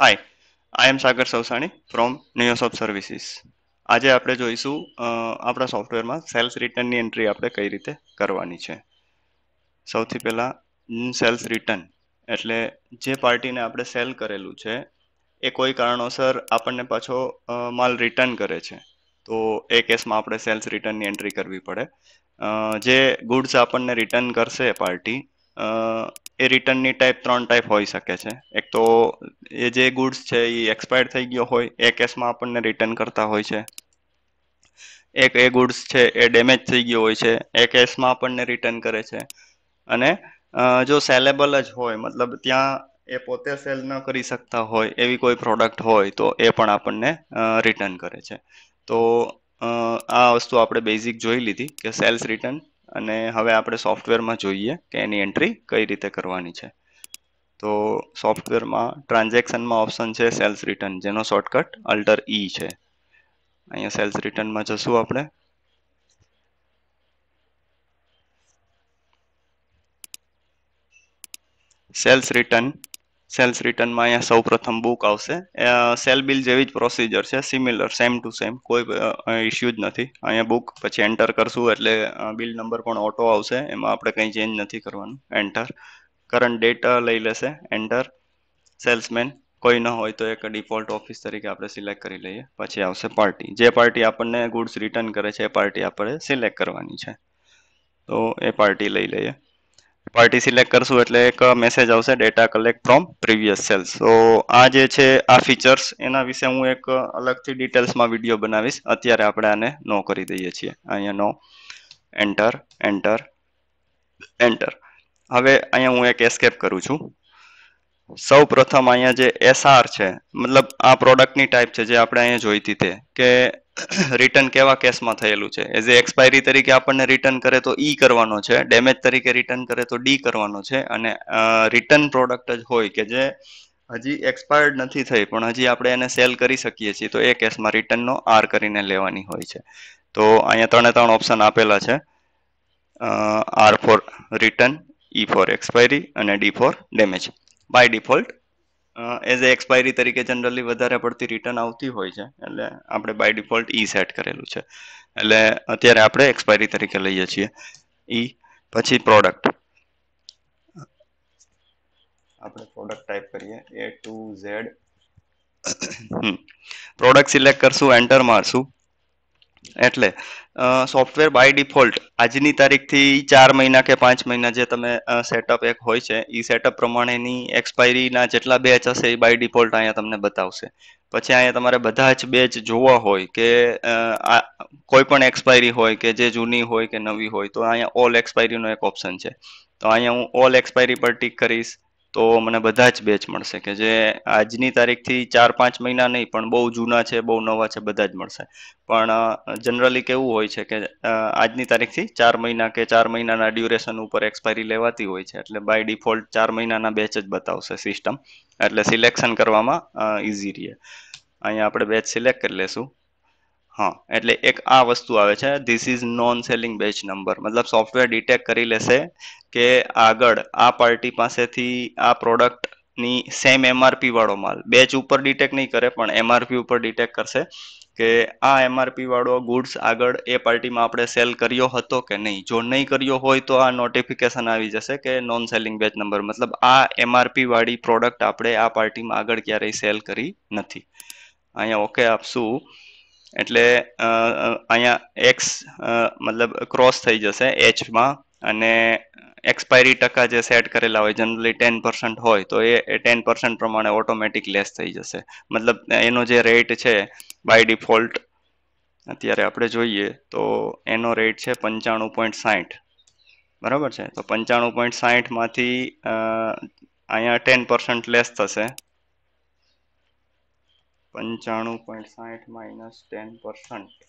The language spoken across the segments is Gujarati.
hi I M Sagar સવસાણી from ન્યુયોસોપ services આજે આપણે જોઈશું આપણા સોફ્ટવેરમાં સેલ્સ રિટર્નની એન્ટ્રી આપણે કઈ રીતે કરવાની છે સૌથી પહેલાં સેલ્સ રિટર્ન એટલે જે પાર્ટીને આપણે સેલ કરેલું છે એ કોઈ કારણોસર આપણને પાછો માલ રિટર્ન કરે છે તો એ કેસમાં આપણે સેલ્સ રિટર્નની એન્ટ્રી કરવી પડે જે ગુડ્સ આપણને રિટર્ન કરશે પાર્ટી એ રિટર્નની ટાઈપ ત્રણ ટાઈપ હોઈ શકે છે એક તો એ જે ગુડ્સ છે એ એક્સપાયર થઈ ગયો હોય એ કેસમાં આપણને રિટર્ન કરતા હોય છે એક એ ગુડ્સ છે એ ડેમેજ થઈ ગયો હોય છે એ કેસમાં આપણને રિટર્ન કરે છે અને જો સેલેબલ જ હોય મતલબ ત્યાં એ પોતે સેલ ન કરી શકતા હોય એવી કોઈ પ્રોડક્ટ હોય તો એ પણ આપણને રિટર્ન કરે છે તો આ વસ્તુ આપણે બેઝિક જોઈ લીધી કે સેલ્સ રિટર્ન અને હવે આપણે સોફ્ટવેરમાં જોઈએ કે એની એન્ટ્રી કઈ રીતે કરવાની છે તો સોફ્ટવેરમાં ટ્રાન્ઝેક્શનમાં ઓપ્શન છે સેલ્સ રિટર્ન જેનો શોર્ટકટ અલ્ટર ઈ છે અહીંયા સેલ્સ રિટર્નમાં જશું આપણે સેલ્સ રિટર્ન સેલ્સ રિટર્નમાં અહીંયા સૌ પ્રથમ બુક આવશે સેલ બિલ જેવી જ પ્રોસિજર છે સિમિલર સેમ ટુ સેમ કોઈ ઇશ્યુ જ નથી અહીંયા બુક પછી એન્ટર કરશું એટલે બિલ નંબર પણ ઓટો આવશે એમાં આપણે કંઈ ચેન્જ નથી કરવાનું એન્ટર કરંટ ડેટ લઈ લેશે એન્ટર સેલ્સમેન કોઈ ન હોય તો એક ડિફોલ્ટ ઓફિસ તરીકે આપણે સિલેક્ટ કરી લઈએ પછી આવશે પાર્ટી જે પાર્ટી આપણને ગુડ્સ રિટર્ન કરે છે એ પાર્ટી આપણે સિલેક્ટ કરવાની છે તો એ પાર્ટી લઈ લઈએ પાર્ટી સિલેક્ટ કરશું એટલે એક મેસેજ આવશે data collect from previous sales so આ જે છે આ ફીચર્સ એના વિશે હું એક અલગથી ડિટેલ્સમાં વિડીયો બનાવીશ અત્યારે આપણે આને નો કરી દઈએ છીએ અહીંયા નો એન્ટર એન્ટર એન્ટર હવે અહીંયા હું એક એસ્કેપ કરું છું સૌ પ્રથમ અહીંયા જે એસઆર છે મતલબ આ પ્રોડક્ટની ટાઈપ છે જે આપણે અહીંયા જોઈતી તે કે રિટર્ન કેવા કેસમાં થયેલું છે એઝ એ એક્સપાયરી તરીકે આપણને રિટર્ન કરે તો ઈ e કરવાનો છે ડેમેજ તરીકે રિટર્ન કરે તો ડી કરવાનો છે અને રિટર્ન પ્રોડક્ટ જ હોય કે જે હજી એક્સપાયર્ડ નથી થઈ પણ હજી આપણે એને સેલ કરી શકીએ છીએ તો એ કેસમાં રિટર્નનો આર કરીને લેવાની હોય છે તો અહીંયા ત્રણે ત્રણ ઓપ્શન આપેલા છે R for return E for expiry અને D for damage by default as a expiry તરીકે જનરલી વધારે પડતી રિટર્ન આવતી હોય છે એટલે આપણે બાય ડિફોલ્ટ ઈ સેટ કરેલું છે એટલે અત્યારે આપણે એક્સપાયરી તરીકે લઈએ છીએ ઈ e, પછી પ્રોડક્ટ આપણે પ્રોડક્ટ ટાઈપ કરીએ A to Z product select કરશું એન્ટર મારશું એટલે સોફ્ટવેર બાય ડિફોલ્ટ આજની તારીખથી ચાર મહિના કે પાંચ મહિના જે તમે સેટઅપ એક હોય છે એ સેટઅપ પ્રમાણેની એક્સપાયરીના જેટલા બેચ હશે એ બાય ડિફોલ્ટ અહીંયા તમને બતાવશે પછી અહીંયા તમારે બધા જ બેચ જોવા હોય કે કોઈ પણ એક્સપાયરી હોય કે જે જૂની હોય કે નવી હોય તો અહીંયા ઓલ એક્સપાયરીનો એક ઓપ્શન છે તો અહીંયા હું ઓલ એક્સપાયરી પર ટીક કરીશ તો મને બધા જ બેચ મળશે કે જે આજની તારીખથી ચાર પાંચ મહિના નહીં પણ બહુ જૂના છે બહુ નવા છે બધા જ મળશે પણ જનરલી કેવું હોય છે કે આજની તારીખથી ચાર મહિના કે ચાર મહિનાના ડ્યુરેશન ઉપર એક્સપાયરી લેવાતી હોય છે એટલે બાય ડિફોલ્ટ ચાર મહિનાના બેચ જ બતાવશે સિસ્ટમ એટલે સિલેક્શન કરવામાં ઇઝી રહે અહીંયા આપણે બેચ સિલેક્ટ કરી લેશું હા એટલે એક આ વસ્તુ આવે છે this is non selling batch number મતલબ સોફ્ટવેર ડિટેક્ટ કરી લેશે કે આગળ આ પાર્ટી પાસેથી આ પ્રોડક્ટની સેમ એમઆરપી વાળો માલ બેચ ઉપર ડિટેક્ટ નહીં કરે પણ એમઆરપી ઉપર ડિટેક્ટ કરશે કે આ એમઆરપી વાળો ગુડ્સ આગળ એ પાર્ટીમાં આપણે સેલ કર્યો હતો કે નહીં જો નહીં કર્યો હોય તો આ નોટિફિકેશન આવી જશે કે નોન સેલિંગ બેચ નંબર મતલબ આ એમઆરપી વાળી પ્રોડક્ટ આપણે આ પાર્ટીમાં આગળ ક્યારેય સેલ કરી નથી અહીંયા ઓકે આપશું એટલે અહીંયા એક્સ મતલબ ક્રોસ થઈ જશે એચમાં અને એક્સપાયરી ટકા જે સેટ કરેલા હોય જનરલી ટેન પર્સન્ટ હોય તો એ ટેન પર્સન્ટ પ્રમાણે ઓટોમેટિક લેસ થઈ જશે મતલબ એનો જે રેટ છે બાય ડિફોલ્ટ અત્યારે આપણે જોઈએ તો એનો રેટ છે પંચાણું પોઈન્ટ સાહીઠ બરાબર છે તો પંચાણું પોઈન્ટ સાઠમાંથી અહીંયા ટેન પર્સન્ટ લેસ થશે પંચાણું પોઈન્ટ સાઠ માઇનસ ટેન પર્સન્ટ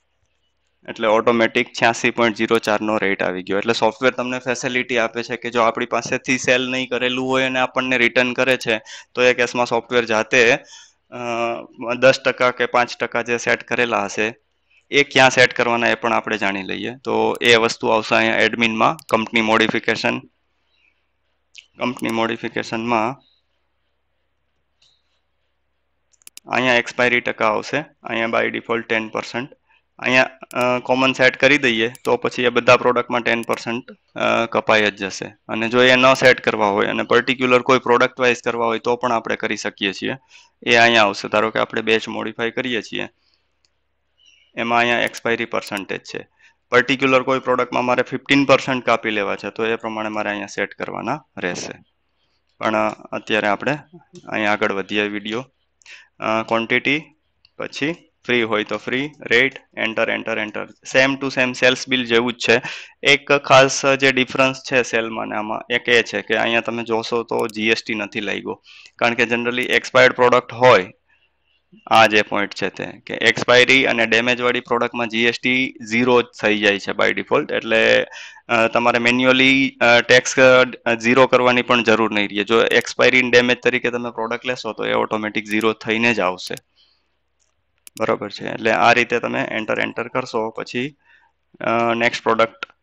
એટલે ઓટોમેટિક છ્યાસી પોઈન્ટ ઝીરો ચારનો રેટ આવી ગયો એટલે સોફ્ટવેર તમને ફેસિલિટી આપે છે કે જો આપણી પાસેથી સેલ નહીં કરેલું હોય અને આપણને રિટર્ન કરે છે તો એ કેસમાં સોફ્ટવેર જાતે દસ ટકા કે પાંચ ટકા જે સેટ કરેલા હશે એ ક્યાં સેટ કરવાના એ પણ આપણે જાણી લઈએ તો એ વસ્તુ આવશે અહીંયા એડમિનમાં કંપની મોડિફિકેશન કંપની મોડિફિકેશનમાં અહીંયા એક્સપાયરી ટકા આવશે અહીંયા બાય ડિફોલ્ટ ટેન પર્સન્ટ અહીંયા કોમન સેટ કરી દઈએ તો પછી એ બધા પ્રોડક્ટમાં ટેન પર્સન્ટ કપાઈ જ જશે અને જો એ ન સેટ કરવા હોય અને પર્ટિક્યુલર કોઈ પ્રોડક્ટ વાઇઝ કરવા હોય તો પણ આપણે કરી શકીએ છીએ એ અહીંયા આવશે ધારો કે આપણે બેચ મોડિફાઈ કરીએ છીએ એમાં અહીંયા એક્સપાયરી પર્સન્ટેજ છે પર્ટિક્યુલર કોઈ પ્રોડક્ટમાં મારે ફિફ્ટીન પર્સન્ટ કાપી લેવા છે તો એ પ્રમાણે મારે અહીંયા સેટ કરવાના રહેશે પણ અત્યારે આપણે અહીંયા આગળ વધીએ વિડીયો ક્વોન્ટિટી પછી ફ્રી હોય તો free rate enter enter enter same to same sales bill જેવું જ છે એક ખાસ જે ડિફરન્સ છે સેલમાં આમાં એક એ છે કે અહીંયા તમે જોશો તો જીએસટી નથી લાગ્યો કારણ કે જનરલી એક્સપાયર્ડ પ્રોડક્ટ હોય આ જે પોઈન્ટ છે તે કે એક્સપાયરી અને ડેમેજ વાળી પ્રોડક્ટમાં જીએસટી ઝીરો જ થઈ જાય છે બાય ડિફોલ્ટ એટલે તમારે મેન્યુઅલી ટેક્સ ઝીરો કરવાની પણ જરૂર નહીં રહે જો એક્સપાયરી ડેમેજ તરીકે તમે પ્રોડક્ટ લેશો તો એ ઓટોમેટિક ઝીરો થઈને જ આવશે બરોબર છે એટલે આ રીતે તમે એન્ટર એન્ટર કરશો પછી નેક્સ્ટ પ્રોડક્ટ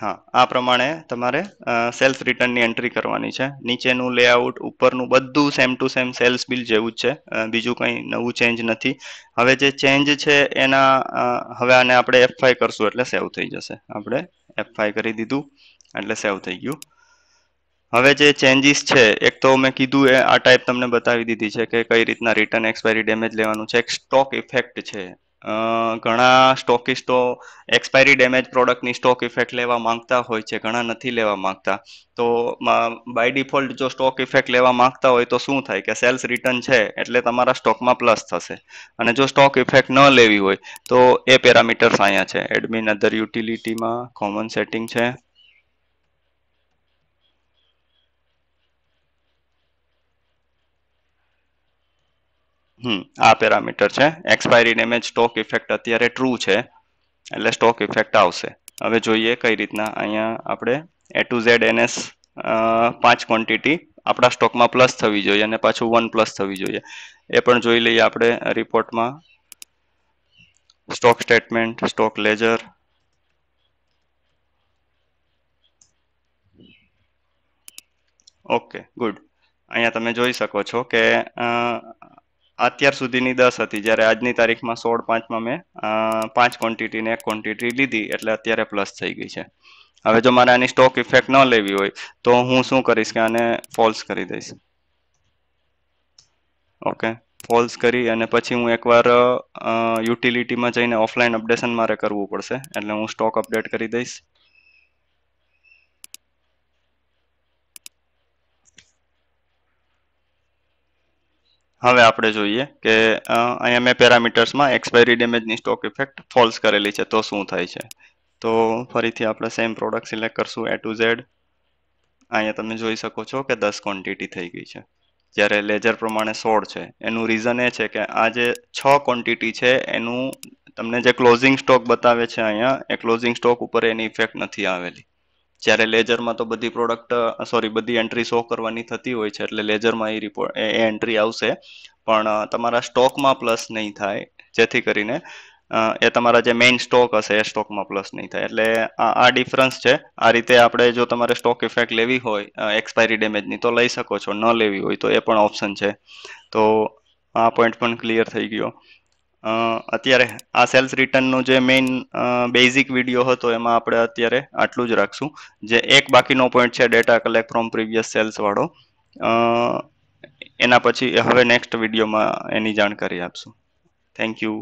હા આ પ્રમાણે તમારે સેલ્ફ રિટર્નની એન્ટ્રી કરવાની છે નીચેનું લેઆઉટ ઉપરનું બધું same to same sales bill જેવું જ છે બીજું કંઈ નવું ચેન્જ નથી હવે જે ચેન્જ છે એના હવે આને આપણે એફ કરશું એટલે સેવ થઈ જશે આપણે એફ કરી દીધું એટલે સેવ થઈ ગયું હવે જે ચેન્જીસ છે એક તો મેં કીધું એ આ ટાઈપ તમને બતાવી દીધી છે કે કઈ રીતના રિટર્ન એક્સપાયરી ડેમેજ લેવાનું છે એક સ્ટોક ઇફેક્ટ છે ઘણા સ્ટોકિસ્ટો એક્સપાયરી ડેમેજ પ્રોડક્ટની સ્ટોક ઇફેક્ટ લેવા માંગતા હોય છે ઘણા નથી લેવા માંગતા તો બાય ડિફોલ્ટ જો સ્ટોક ઇફેક્ટ લેવા માંગતા હોય તો શું થાય કે સેલ્સ રિટર્ન છે એટલે તમારા સ્ટોકમાં પ્લસ થશે અને જો સ્ટોક ઇફેક્ટ ન લેવી હોય તો એ પેરામીટર્સ અહીંયા છે એડમિન અધર યુટિલિટીમાં કોમન સેટિંગ છે હમ આ પેરામીટર છે એક્સપાયરી ડેમેજ સ્ટોક ઇફેક્ટ અત્યારે ટ્રુ છે એટલે સ્ટોક ઇફેક્ટ આવશે હવે જોઈએ કઈ રીતના અહીંયા આપણે એ ટુ ઝેડ એનએસ પાંચ ક્વોન્ટિટી આપણા સ્ટોકમાં પ્લસ થવી જોઈએ અને પાછું વન પ્લસ થવી જોઈએ એ પણ જોઈ લઈએ આપણે રિપોર્ટમાં stock statement stock ledger okay good અહીંયા તમે જોઈ શકો છો કે અત્યાર સુધીની દસ હતી જ્યારે આજની તારીખમાં સોળ પાંચમાં મેં પાંચ ક્વોન્ટિટીને એક ક્વોન્ટિટી લીધી એટલે અત્યારે પ્લસ થઈ ગઈ છે હવે જો મારે આની સ્ટોક ઇફેક્ટ ન લેવી હોય તો હું શું કરીશ કે આને ફોલ્સ કરી દઈશ ઓકે ફોલ્સ કરી અને પછી હું એકવાર યુટિલિટીમાં જઈને ઓફલાઈન અપડેશન મારે કરવું પડશે એટલે હું સ્ટોક અપડેટ કરી દઈશ હવે આપણે જોઈએ કે અહીંયા મેં પેરામીટર્સમાં એક્સપાયરી ડેમેજની સ્ટોક ઇફેક્ટ ફોલ્સ કરેલી છે તો શું થાય છે તો ફરીથી આપણે સેમ પ્રોડક્ટ સિલેક્ટ કરશું એ ટુ ઝેડ અહીંયા તમે જોઈ શકો છો કે દસ ક્વોન્ટિટી થઈ ગઈ છે જ્યારે લેજર પ્રમાણે સોળ છે એનું રીઝન એ છે કે આ જે છ ક્વોન્ટિટી છે એનું તમને જે ક્લોઝિંગ સ્ટોક બતાવે છે અહીંયા એ ક્લોઝિંગ સ્ટોક ઉપર એની ઇફેક્ટ નથી આવેલી જ્યારે લેજરમાં તો બધી પ્રોડક્ટ સોરી બધી એન્ટ્રી શો કરવાની થતી હોય છે એટલે લેજરમાં એ રિપોર્ટ એ એન્ટ્રી આવશે પણ તમારા સ્ટોકમાં પ્લસ નહીં થાય જેથી કરીને એ તમારા જે મેઇન સ્ટોક હશે એ સ્ટોકમાં પ્લસ નહીં થાય એટલે આ ડિફરન્સ છે આ રીતે આપણે જો તમારે સ્ટોક ઇફેક્ટ લેવી હોય એક્સપાયરી ડેમેજની તો લઈ શકો છો ન લેવી હોય તો એ પણ ઓપ્શન છે તો આ પોઈન્ટ પણ ક્લિયર થઈ ગયો અત્યારે આ સેલ્સ રિટર્નનો જે મેઇન બેઝિક વિડીયો હતો એમાં આપણે અત્યારે આટલું જ રાખશું જે એક બાકીનો પોઈન્ટ છે data collect from previous sales વાળો એના પછી હવે નેક્સ્ટ વિડીયોમાં એની જાણકારી આપશું થેન્ક યુ